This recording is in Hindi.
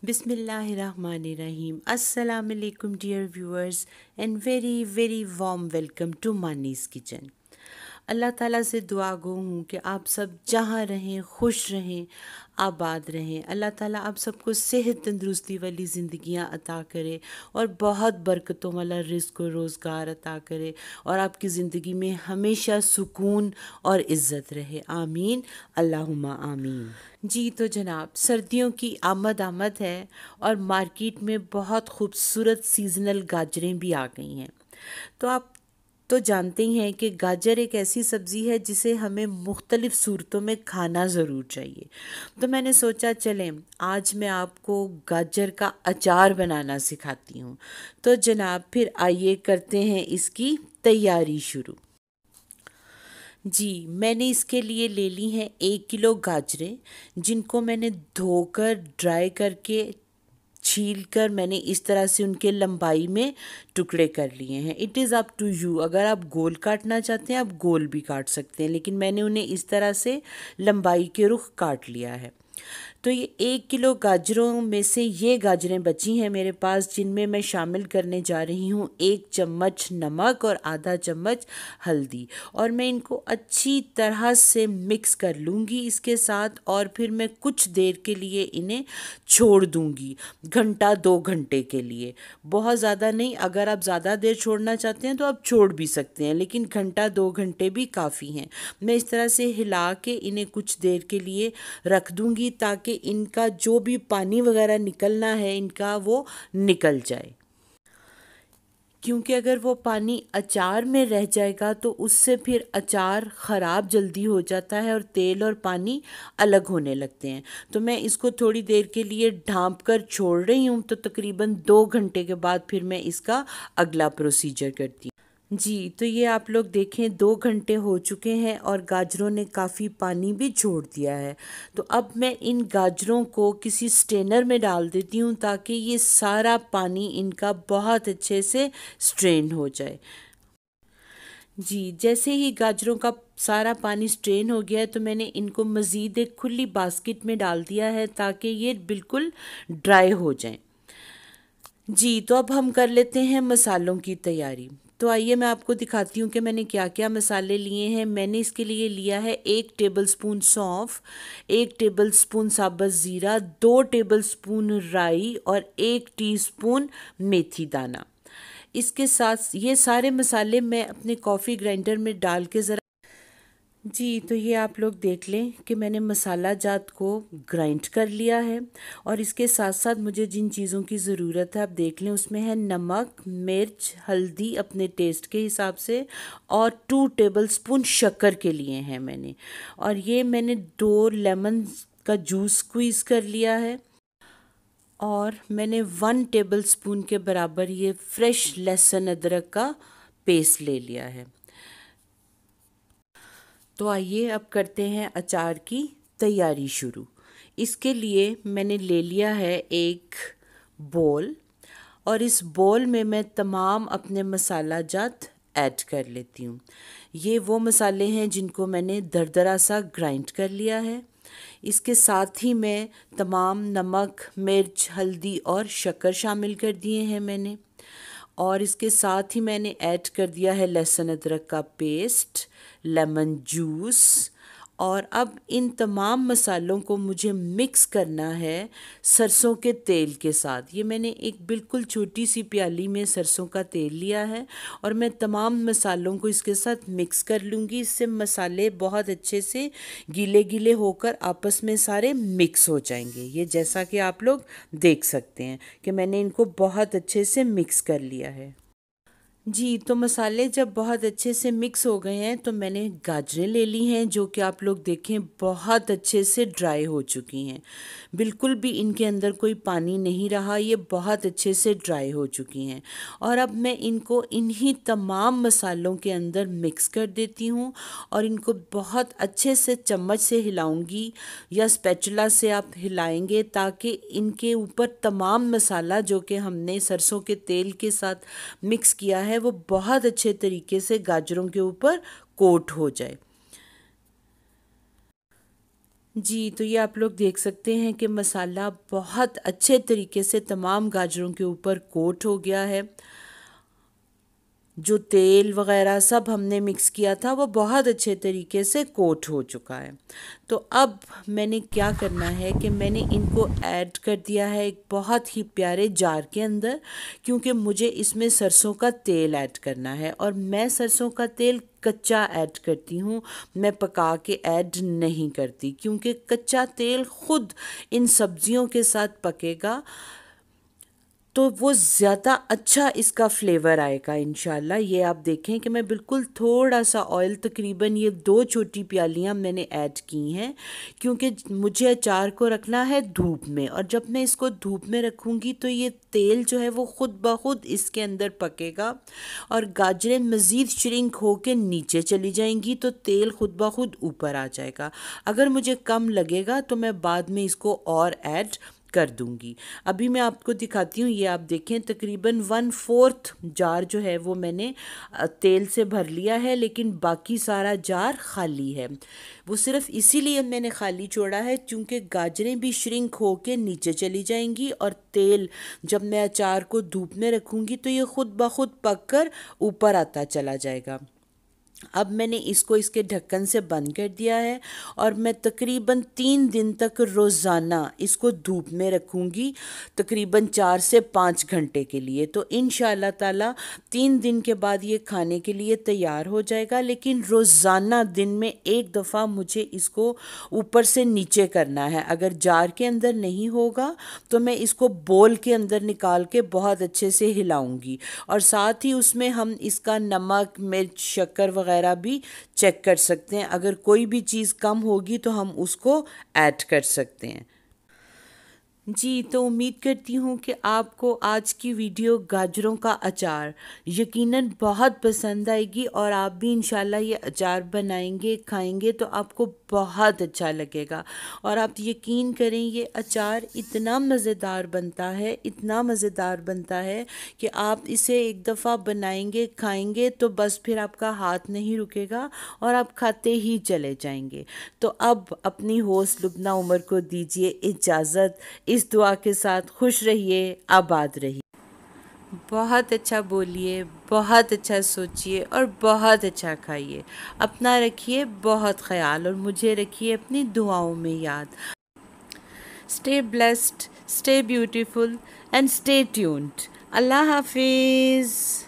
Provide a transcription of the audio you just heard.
Bismillahirrahmanirrahim. Assalamu alaikum dear viewers and very very warm welcome to Mani's Kitchen. अल्लाह ताला से दुआ गो हूँ कि आप सब जहाँ रहें खुश रहें आबाद रहें अल्लाह ताला आप सबको सेहत तंदरुस्ती वाली ज़िंदियाँ अता करे और बहुत बरकतों वाला रिस्क और रोज़गार अता करे और आपकी ज़िंदगी में हमेशा सुकून और इज़्ज़त रहे आमीन अल्लाहुम्मा आमीन जी तो जनाब सर्दियों की आमद आमद है और मार्केट में बहुत खूबसूरत सीज़नल गाजरें भी आ गई हैं तो आप तो जानते ही हैं कि गाजर एक ऐसी सब्ज़ी है जिसे हमें मुख्तलिफ़ सूरतों में खाना ज़रूर चाहिए तो मैंने सोचा चलें आज मैं आपको गाजर का अचार बनाना सिखाती हूँ तो जनाब फिर आइए करते हैं इसकी तैयारी शुरू जी मैंने इसके लिए ले ली हैं एक किलो गाजरें जिनको मैंने धोकर ड्राई करके छील कर मैंने इस तरह से उनके लंबाई में टुकड़े कर लिए हैं it is up to you अगर आप गोल काटना चाहते हैं आप गोल भी काट सकते हैं लेकिन मैंने उन्हें इस तरह से लंबाई के रुख काट लिया है तो ये एक किलो गाजरों में से ये गाजरें बची हैं मेरे पास जिनमें मैं शामिल करने जा रही हूँ एक चम्मच नमक और आधा चम्मच हल्दी और मैं इनको अच्छी तरह से मिक्स कर लूँगी इसके साथ और फिर मैं कुछ देर के लिए इन्हें छोड़ दूँगी घंटा दो घंटे के लिए बहुत ज़्यादा नहीं अगर आप ज़्यादा देर छोड़ना चाहते हैं तो आप छोड़ भी सकते हैं लेकिन घंटा दो घंटे भी काफ़ी हैं मैं इस तरह से हिला के इन्हें कुछ देर के लिए रख दूँगी होगी ताकि इनका जो भी पानी वगैरह निकलना है इनका वो निकल जाए क्योंकि अगर वो पानी अचार में रह जाएगा तो उससे फिर अचार ख़राब जल्दी हो जाता है और तेल और पानी अलग होने लगते हैं तो मैं इसको थोड़ी देर के लिए ढांप कर छोड़ रही हूँ तो तकरीबन दो घंटे के बाद फिर मैं इसका अगला प्रोसीजर करती हूँ जी तो ये आप लोग देखें दो घंटे हो चुके हैं और गाजरों ने काफ़ी पानी भी छोड़ दिया है तो अब मैं इन गाजरों को किसी स्ट्रेनर में डाल देती हूँ ताकि ये सारा पानी इनका बहुत अच्छे से स्ट्रेन हो जाए जी जैसे ही गाजरों का सारा पानी स्ट्रेन हो गया है तो मैंने इनको मज़ीद एक खुली बास्केट में डाल दिया है ताकि ये बिल्कुल ड्राई हो जाए जी तो अब हम कर लेते हैं मसालों की तैयारी तो आइए मैं आपको दिखाती हूँ कि मैंने क्या क्या मसाले लिए हैं मैंने इसके लिए लिया है एक टेबल स्पून सौंफ एक टेबल स्पून साबत ज़ीरा दो टेबल स्पून राई और एक टीस्पून मेथी दाना इसके साथ ये सारे मसाले मैं अपने कॉफ़ी ग्राइंडर में डाल के ज़रा जी तो ये आप लोग देख लें कि मैंने मसाला जात को ग्राइंड कर लिया है और इसके साथ साथ मुझे जिन चीज़ों की ज़रूरत है आप देख लें उसमें है नमक मिर्च हल्दी अपने टेस्ट के हिसाब से और टू टेबल स्पून शक्कर के लिए हैं मैंने और ये मैंने दो लेमन का जूस स्क्वीज़ कर लिया है और मैंने वन टेबल स्पून के बराबर ये फ्रेश लहसुन अदरक का पेस्ट ले लिया है तो आइए अब करते हैं अचार की तैयारी शुरू इसके लिए मैंने ले लिया है एक बोल और इस बोल में मैं तमाम अपने मसाला जात ऐड कर लेती हूँ ये वो मसाले हैं जिनको मैंने दरदरा सा ग्राइंड कर लिया है इसके साथ ही मैं तमाम नमक मिर्च हल्दी और शक्कर शामिल कर दिए हैं मैंने और इसके साथ ही मैंने ऐड कर दिया है लहसुन अदरक का पेस्ट लेमन जूस और अब इन तमाम मसालों को मुझे मिक्स करना है सरसों के तेल के साथ ये मैंने एक बिल्कुल छोटी सी प्याली में सरसों का तेल लिया है और मैं तमाम मसालों को इसके साथ मिक्स कर लूँगी इससे मसाले बहुत अच्छे से गीले गीले होकर आपस में सारे मिक्स हो जाएंगे ये जैसा कि आप लोग देख सकते हैं कि मैंने इनको बहुत अच्छे से मिक्स कर लिया है जी तो मसाले जब बहुत अच्छे से मिक्स हो गए हैं तो मैंने गाजरें ले ली हैं जो कि आप लोग देखें बहुत अच्छे से ड्राई हो चुकी हैं बिल्कुल भी इनके अंदर कोई पानी नहीं रहा ये बहुत अच्छे से ड्राई हो चुकी हैं और अब मैं इनको इन्हीं तमाम मसालों के अंदर मिक्स कर देती हूँ और इनको बहुत अच्छे से चम्मच से हिलाऊँगी या स्पैचुला से आप हिलाएँगे ताकि इनके ऊपर तमाम मसाला जो कि हमने सरसों के तेल के साथ मिक्स किया है वो बहुत अच्छे तरीके से गाजरों के ऊपर कोट हो जाए जी तो ये आप लोग देख सकते हैं कि मसाला बहुत अच्छे तरीके से तमाम गाजरों के ऊपर कोट हो गया है जो तेल वगैरह सब हमने मिक्स किया था वो बहुत अच्छे तरीके से कोट हो चुका है तो अब मैंने क्या करना है कि मैंने इनको ऐड कर दिया है एक बहुत ही प्यारे जार के अंदर क्योंकि मुझे इसमें सरसों का तेल ऐड करना है और मैं सरसों का तेल कच्चा ऐड करती हूँ मैं पका के ऐड नहीं करती क्योंकि कच्चा तेल ख़ुद इन सब्ज़ियों के साथ पकेगा तो वो ज़्यादा अच्छा इसका फ्लेवर आएगा इन ये आप देखें कि मैं बिल्कुल थोड़ा सा ऑयल तकरीबन ये दो छोटी प्यालियाँ मैंने ऐड की हैं क्योंकि मुझे अचार को रखना है धूप में और जब मैं इसको धूप में रखूँगी तो ये तेल जो है वो ख़ुद ब खुद इसके अंदर पकेगा और गाजरें मज़ीद श्रिंक होकर नीचे चली जाएंगी तो तेल ख़ुद ब खुद ऊपर आ जाएगा अगर मुझे कम लगेगा तो मैं बाद में इसको और ऐड कर दूंगी अभी मैं आपको दिखाती हूँ ये आप देखें तकरीबन वन फोर्थ जार जो है वो मैंने तेल से भर लिया है लेकिन बाकी सारा जार खाली है वो सिर्फ इसीलिए मैंने खाली छोड़ा है क्योंकि गाजरें भी श्रिंक हो के नीचे चली जाएंगी और तेल जब मैं अचार को धूप में रखूँगी तो ये ख़ुद ब खुद पक कर ऊपर आता चला जाएगा अब मैंने इसको इसके ढक्कन से बंद कर दिया है और मैं तकरीबन तीन दिन तक रोज़ाना इसको धूप में रखूँगी तकरीबन चार से पाँच घंटे के लिए तो इन ताला तीन दिन के बाद ये खाने के लिए तैयार हो जाएगा लेकिन रोज़ाना दिन में एक दफ़ा मुझे इसको ऊपर से नीचे करना है अगर जार के अंदर नहीं होगा तो मैं इसको बोल के अंदर निकाल के बहुत अच्छे से हिलाऊँगी और साथ ही उसमें हम इसका नमक मिर्च शक्कर वगैरह वगैरह भी चेक कर सकते हैं अगर कोई भी चीज़ कम होगी तो हम उसको ऐड कर सकते हैं जी तो उम्मीद करती हूँ कि आपको आज की वीडियो गाजरों का अचार यकीनन बहुत पसंद आएगी और आप भी इन ये अचार बनाएंगे खाएंगे तो आपको बहुत अच्छा लगेगा और आप यकीन करें ये अचार इतना मज़ेदार बनता है इतना मज़ेदार बनता है कि आप इसे एक दफ़ा बनाएंगे खाएंगे तो बस फिर आपका हाथ नहीं रुकेगा और आप खाते ही चले जाएँगे तो अब अपनी होश लुबना उमर को दीजिए इजाज़त इस दुआ के साथ खुश रहिए आबाद रहिए बहुत अच्छा बोलिए बहुत अच्छा सोचिए और बहुत अच्छा खाइए अपना रखिए बहुत ख्याल और मुझे रखिए अपनी दुआओं में याद stay blessed stay beautiful and stay tuned अल्लाह हाफिज़